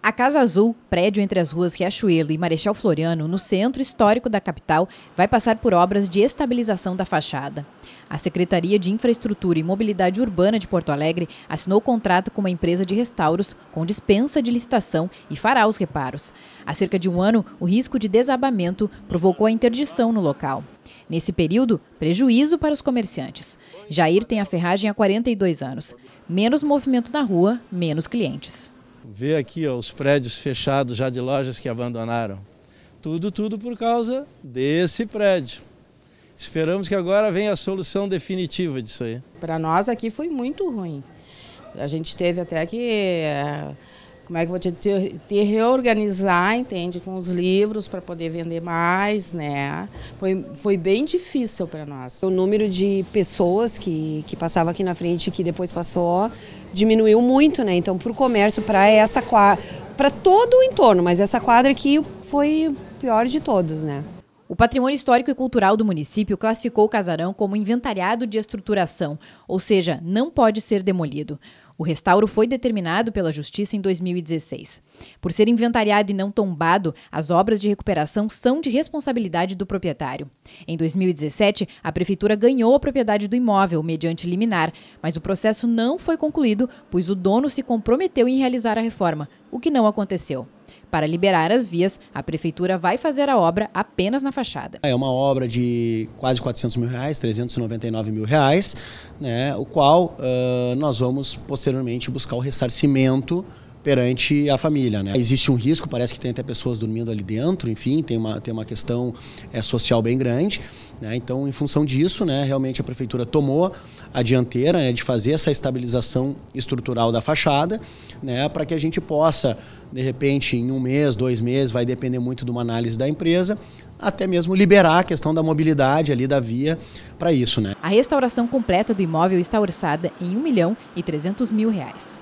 A Casa Azul, prédio entre as ruas Riachuelo e Marechal Floriano, no centro histórico da capital, vai passar por obras de estabilização da fachada. A Secretaria de Infraestrutura e Mobilidade Urbana de Porto Alegre assinou contrato com uma empresa de restauros com dispensa de licitação e fará os reparos. Há cerca de um ano, o risco de desabamento provocou a interdição no local. Nesse período, prejuízo para os comerciantes. Jair tem a ferragem há 42 anos. Menos movimento na rua, menos clientes. Vê aqui ó, os prédios fechados já de lojas que abandonaram. Tudo, tudo por causa desse prédio. Esperamos que agora venha a solução definitiva disso aí. Para nós aqui foi muito ruim. A gente teve até que eh, como é que eu vou te, te, te reorganizar, entende, com os livros para poder vender mais, né? Foi, foi bem difícil para nós. O número de pessoas que, que passava aqui na frente e que depois passou diminuiu muito, né? Então, para o comércio, para essa quadra, para todo o entorno, mas essa quadra aqui foi pior de todos, né? O patrimônio histórico e cultural do município classificou o casarão como inventariado de estruturação, ou seja, não pode ser demolido. O restauro foi determinado pela Justiça em 2016. Por ser inventariado e não tombado, as obras de recuperação são de responsabilidade do proprietário. Em 2017, a Prefeitura ganhou a propriedade do imóvel mediante liminar, mas o processo não foi concluído, pois o dono se comprometeu em realizar a reforma, o que não aconteceu. Para liberar as vias, a prefeitura vai fazer a obra apenas na fachada. É uma obra de quase 400 mil reais, 399 mil reais, né, o qual uh, nós vamos posteriormente buscar o ressarcimento perante a família. Né? Existe um risco, parece que tem até pessoas dormindo ali dentro, enfim, tem uma, tem uma questão é, social bem grande. Né? Então, em função disso, né, realmente a prefeitura tomou a dianteira né, de fazer essa estabilização estrutural da fachada, né, para que a gente possa, de repente, em um mês, dois meses, vai depender muito de uma análise da empresa, até mesmo liberar a questão da mobilidade ali da via para isso. Né? A restauração completa do imóvel está orçada em 1 milhão e 300 mil reais.